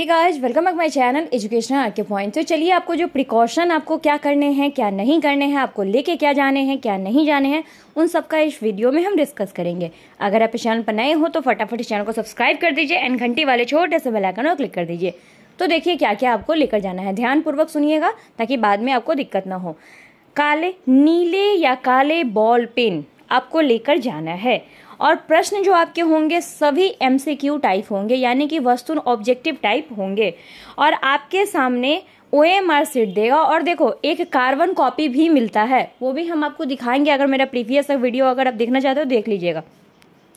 hey guys welcome back my channel educational आके point तो चलिए आपको जो प्रिकॉशन आपको क्या करने हैं क्या नहीं करने हैं आपको लेके क्या जाने हैं क्या नहीं जाने हैं उन सब का इस वीडियो में हम डिस्कस करेंगे अगर आप इस चैनल पर नए हो तो फटाफट इस चैनल को सब्सक्राइब कर दीजिए एंड घंटी वाले छोटे से बेलाइकन और क्लिक कर दीजिए तो देखिए क्या क्या आपको लेकर जाना है ध्यानपूर्वक सुनिएगा ताकि बाद में आपको दिक्कत ना हो काले नीले या काले बॉल पेन आपको लेकर जाना है और प्रश्न जो आपके होंगे सभी एमसीक्यू टाइप होंगे यानी कि वस्तु ऑब्जेक्टिव टाइप होंगे और आपके सामने ओ एम आर सीट देगा और देखो एक कार्बन कॉपी भी मिलता है वो भी हम आपको दिखाएंगे अगर मेरा प्रीवियस वीडियो अगर आप देखना चाहते हो देख लीजिएगा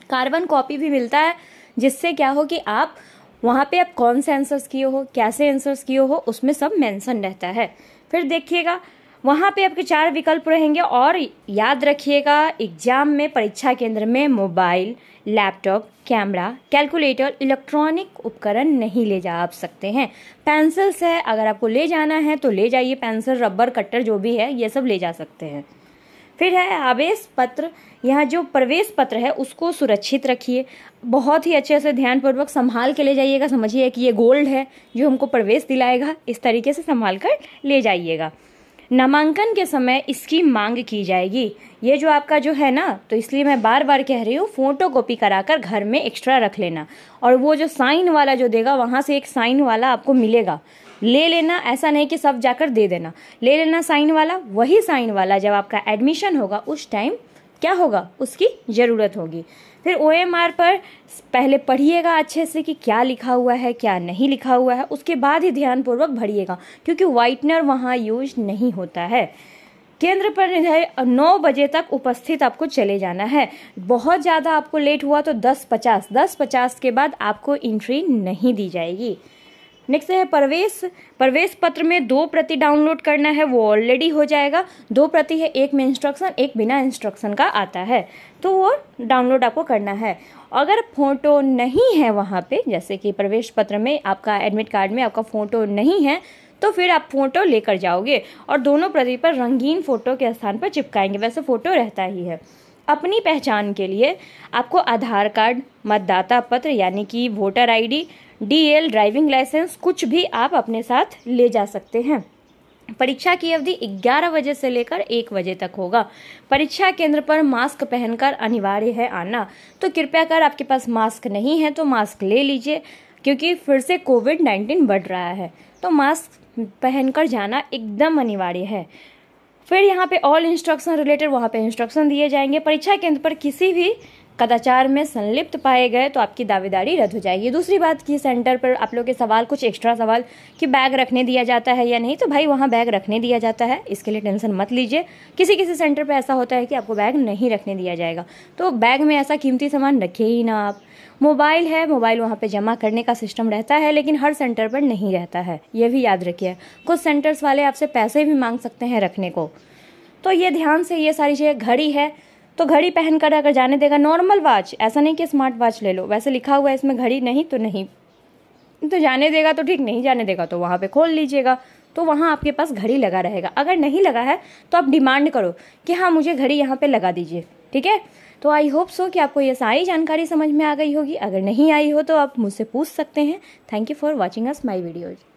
कार्बन कॉपी भी मिलता है जिससे क्या हो कि आप वहाँ पे आप कौन से आंसर्स किए हो कैसे आंसर्स किए हो उसमें सब मेंशन रहता है फिर देखिएगा वहाँ पे आपके चार विकल्प रहेंगे और याद रखिएगा एग्जाम में परीक्षा केंद्र में mobile laptop camera calculator electronic उपकरण नहीं ले जा आप सकते हैं पेंसिल्स है अगर आपको ले जाना है तो ले जाइए पेंसिल रबर कटर जो भी है ये सब ले जा सकते हैं फिर है आवेश पत्र यहाँ जो प्रवेश पत्र है उसको सुरक्षित रखिए बहुत ही अच्छे से ध्यानपूर्वक संभाल के ले जाइएगा समझिए कि ये गोल्ड है जो हमको प्रवेश दिलाएगा इस तरीके से संभाल कर ले जाइएगा नामांकन के समय इसकी मांग की जाएगी ये जो आपका जो है ना तो इसलिए मैं बार बार कह रही हूँ फोटो कॉपी करा कर घर में एक्स्ट्रा रख लेना और वो जो साइन वाला जो देगा वहाँ से एक साइन वाला आपको मिलेगा ले लेना ऐसा नहीं कि सब जाकर दे देना ले लेना साइन वाला वही साइन वाला जब आपका एडमिशन होगा उस टाइम क्या होगा उसकी ज़रूरत होगी फिर ओ पर पहले पढ़िएगा अच्छे से कि क्या लिखा हुआ है क्या नहीं लिखा हुआ है उसके बाद ही ध्यानपूर्वक भरिएगा क्योंकि वाइटनर वहाँ यूज नहीं होता है केंद्र पर निर्धारित नौ बजे तक उपस्थित आपको चले जाना है बहुत ज़्यादा आपको लेट हुआ तो दस पचास दस पचास के बाद आपको एंट्री नहीं दी जाएगी नेक्स्ट है प्रवेश प्रवेश पत्र में दो प्रति डाउनलोड करना है वो ऑलरेडी हो जाएगा दो प्रति है एक में इंस्ट्रक्शन एक बिना इंस्ट्रक्शन का आता है तो वो डाउनलोड आपको करना है अगर फ़ोटो नहीं है वहाँ पे जैसे कि प्रवेश पत्र में आपका एडमिट कार्ड में आपका फ़ोटो नहीं है तो फिर आप फ़ोटो लेकर जाओगे और दोनों प्रति पर रंगीन फ़ोटो के स्थान पर चिपकाएंगे वैसे फ़ोटो रहता ही है अपनी पहचान के लिए आपको आधार कार्ड मतदाता पत्र यानी कि voter ID DL driving licence कुछ भी आप अपने साथ ले जा सकते हैं परीक्षा की अवधि 11 बजे से लेकर 1 बजे तक होगा परीक्षा केंद्र पर मास्क पहनकर अनिवार्य है आना तो कृपया कर आपके पास मास्क नहीं है तो मास्क ले लीजिए क्योंकि फिर से कोविड 19 बढ़ रहा है तो मास्क पहनकर जाना एकदम अनिवार्य है फिर यहाँ पे ऑल इंस्ट्रक्शन रिलेटेड वहाँ पे इंस्ट्रक्शन दिए जाएंगे परीक्षा केंद्र पर किसी भी कदाचार में संलिप्त पाए गए तो आपकी दावेदारी रद्द हो जाएगी दूसरी बात की सेंटर पर आप लोग के सवाल कुछ एक्स्ट्रा सवाल कि बैग रखने दिया जाता है या नहीं तो भाई वहाँ बैग रखने दिया जाता है इसके लिए टेंशन मत लीजिए किसी किसी सेंटर पर ऐसा होता है कि आपको बैग नहीं रखने दिया जाएगा तो बैग में ऐसा कीमती सामान रखे ही ना आप मोबाइल है मोबाइल वहाँ पे जमा करने का सिस्टम रहता है लेकिन हर सेंटर पर नहीं रहता है ये भी याद रखिए कुछ सेंटर्स वाले आपसे पैसे भी मांग सकते हैं रखने को तो ये ध्यान से ये सारी चीज़ें घड़ी है तो घड़ी पहन कर अगर जाने देगा नॉर्मल वॉच ऐसा नहीं कि स्मार्ट वॉच ले लो वैसे लिखा हुआ है इसमें घड़ी नहीं तो नहीं तो जाने देगा तो ठीक नहीं जाने देगा तो वहाँ पे खोल लीजिएगा तो वहाँ आपके पास घड़ी लगा रहेगा अगर नहीं लगा है तो आप डिमांड करो कि हाँ मुझे घड़ी यहाँ पे लगा दीजिए ठीक है तो आई होप सो कि आपको ये सारी जानकारी समझ में आ गई होगी अगर नहीं आई हो तो आप मुझसे पूछ सकते हैं thank you for watching us my videos